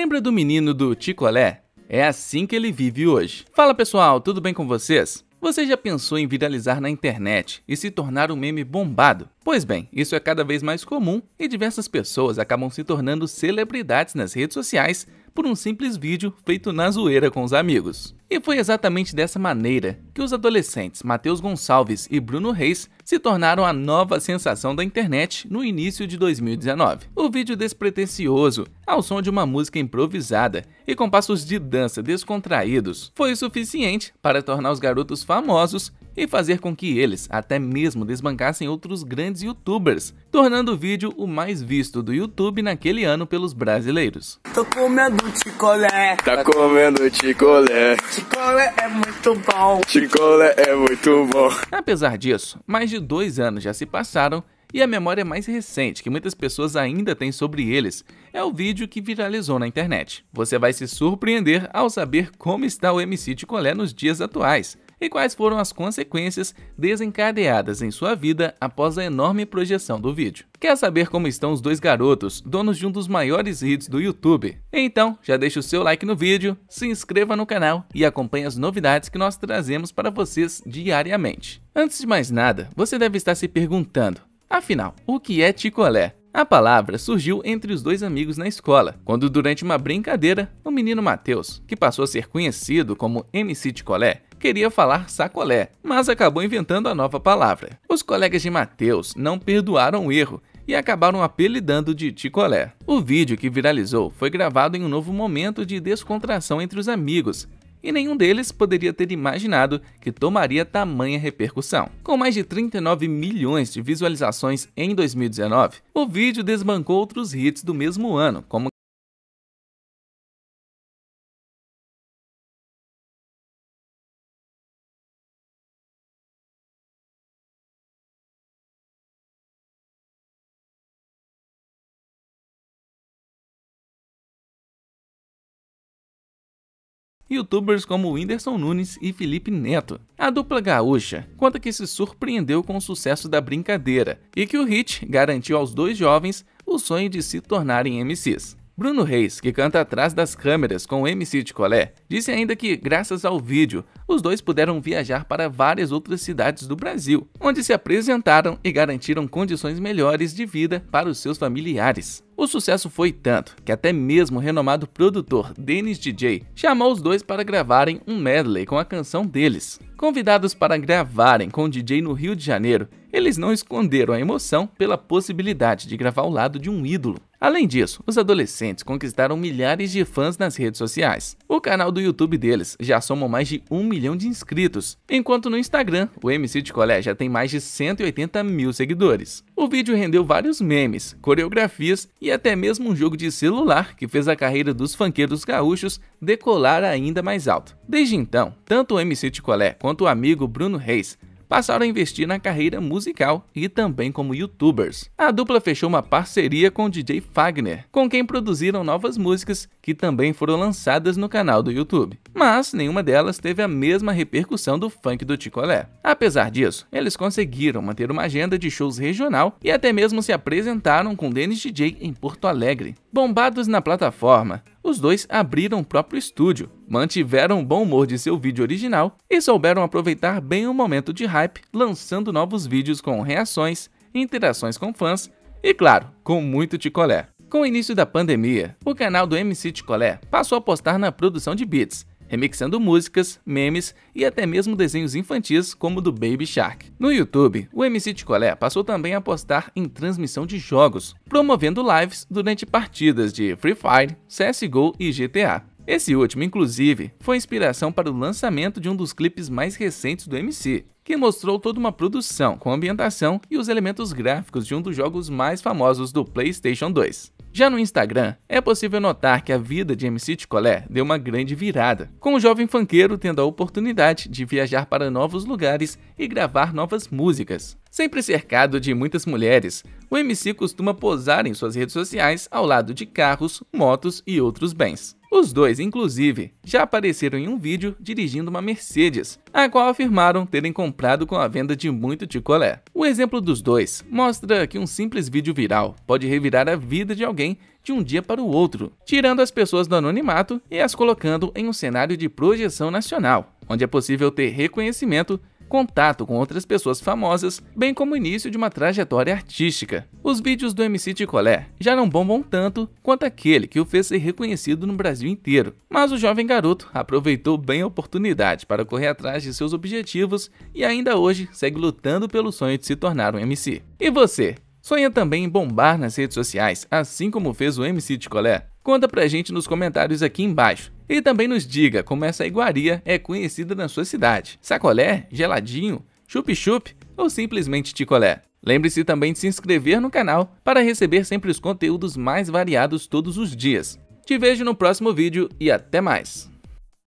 Lembra do menino do Ticolé? É assim que ele vive hoje. Fala pessoal, tudo bem com vocês? Você já pensou em viralizar na internet e se tornar um meme bombado? Pois bem, isso é cada vez mais comum e diversas pessoas acabam se tornando celebridades nas redes sociais por um simples vídeo feito na zoeira com os amigos. E foi exatamente dessa maneira que os adolescentes Matheus Gonçalves e Bruno Reis se tornaram a nova sensação da internet no início de 2019. O vídeo despretensioso ao som de uma música improvisada e com passos de dança descontraídos, foi o suficiente para tornar os garotos famosos e fazer com que eles até mesmo desbancassem outros grandes youtubers, tornando o vídeo o mais visto do YouTube naquele ano pelos brasileiros. Tô comendo chicolé. Tá comendo chicolé. Chicolé é muito bom. Chicolé é muito bom. Apesar disso, mais de dois anos já se passaram e a memória é mais recente que muitas pessoas ainda têm sobre eles é o vídeo que viralizou na internet. Você vai se surpreender ao saber como está o MC Ticolé nos dias atuais e quais foram as consequências desencadeadas em sua vida após a enorme projeção do vídeo. Quer saber como estão os dois garotos, donos de um dos maiores hits do YouTube? Então, já deixa o seu like no vídeo, se inscreva no canal e acompanhe as novidades que nós trazemos para vocês diariamente. Antes de mais nada, você deve estar se perguntando Afinal, o que é Chicolé? A palavra surgiu entre os dois amigos na escola, quando durante uma brincadeira, o menino Matheus, que passou a ser conhecido como MC Ticolé, queria falar sacolé, mas acabou inventando a nova palavra. Os colegas de Matheus não perdoaram o erro e acabaram apelidando de Ticolé. O vídeo que viralizou foi gravado em um novo momento de descontração entre os amigos, e nenhum deles poderia ter imaginado que tomaria tamanha repercussão. Com mais de 39 milhões de visualizações em 2019, o vídeo desbancou outros hits do mesmo ano, como youtubers como Whindersson Nunes e Felipe Neto. A dupla gaúcha conta que se surpreendeu com o sucesso da brincadeira e que o hit garantiu aos dois jovens o sonho de se tornarem MCs. Bruno Reis, que canta atrás das câmeras com o MC Colé, disse ainda que, graças ao vídeo, os dois puderam viajar para várias outras cidades do Brasil, onde se apresentaram e garantiram condições melhores de vida para os seus familiares. O sucesso foi tanto que até mesmo o renomado produtor Dennis DJ chamou os dois para gravarem um medley com a canção deles. Convidados para gravarem com o DJ no Rio de Janeiro, eles não esconderam a emoção pela possibilidade de gravar ao lado de um ídolo. Além disso, os adolescentes conquistaram milhares de fãs nas redes sociais. O canal do YouTube deles já soma mais de um milhão de inscritos, enquanto no Instagram, o MC de colégio já tem mais de 180 mil seguidores. O vídeo rendeu vários memes, coreografias e até mesmo um jogo de celular que fez a carreira dos fanqueiros gaúchos decolar ainda mais alto. Desde então, tanto o MC Ticolé quanto o amigo Bruno Reis passaram a investir na carreira musical e também como youtubers. A dupla fechou uma parceria com o DJ Fagner, com quem produziram novas músicas que também foram lançadas no canal do YouTube. Mas nenhuma delas teve a mesma repercussão do funk do Ticolé. Apesar disso, eles conseguiram manter uma agenda de shows regional e até mesmo se apresentaram com Dennis DJ em Porto Alegre. Bombados na plataforma, os dois abriram o próprio estúdio, mantiveram o bom humor de seu vídeo original e souberam aproveitar bem o momento de hype, lançando novos vídeos com reações, interações com fãs e, claro, com muito ticolé. Com o início da pandemia, o canal do MC Ticolé passou a apostar na produção de beats remixando músicas, memes e até mesmo desenhos infantis como o do Baby Shark. No YouTube, o MC Ticolé passou também a postar em transmissão de jogos, promovendo lives durante partidas de Free Fire, CSGO e GTA. Esse último, inclusive, foi inspiração para o lançamento de um dos clipes mais recentes do MC, que mostrou toda uma produção com ambientação e os elementos gráficos de um dos jogos mais famosos do PlayStation 2. Já no Instagram, é possível notar que a vida de MC Ticolé deu uma grande virada, com o jovem funkeiro tendo a oportunidade de viajar para novos lugares e gravar novas músicas. Sempre cercado de muitas mulheres, o MC costuma posar em suas redes sociais ao lado de carros, motos e outros bens. Os dois, inclusive, já apareceram em um vídeo dirigindo uma Mercedes, a qual afirmaram terem comprado com a venda de muito picolé. O exemplo dos dois mostra que um simples vídeo viral pode revirar a vida de alguém de um dia para o outro, tirando as pessoas do anonimato e as colocando em um cenário de projeção nacional, onde é possível ter reconhecimento contato com outras pessoas famosas, bem como o início de uma trajetória artística. Os vídeos do MC Ticolé já não bombam tanto quanto aquele que o fez ser reconhecido no Brasil inteiro, mas o jovem garoto aproveitou bem a oportunidade para correr atrás de seus objetivos e ainda hoje segue lutando pelo sonho de se tornar um MC. E você? Sonha também em bombar nas redes sociais, assim como fez o MC Ticolé? Conta pra gente nos comentários aqui embaixo. E também nos diga como essa iguaria é conhecida na sua cidade: sacolé, geladinho, chup-chup ou simplesmente ticolé. Lembre-se também de se inscrever no canal para receber sempre os conteúdos mais variados todos os dias. Te vejo no próximo vídeo e até mais!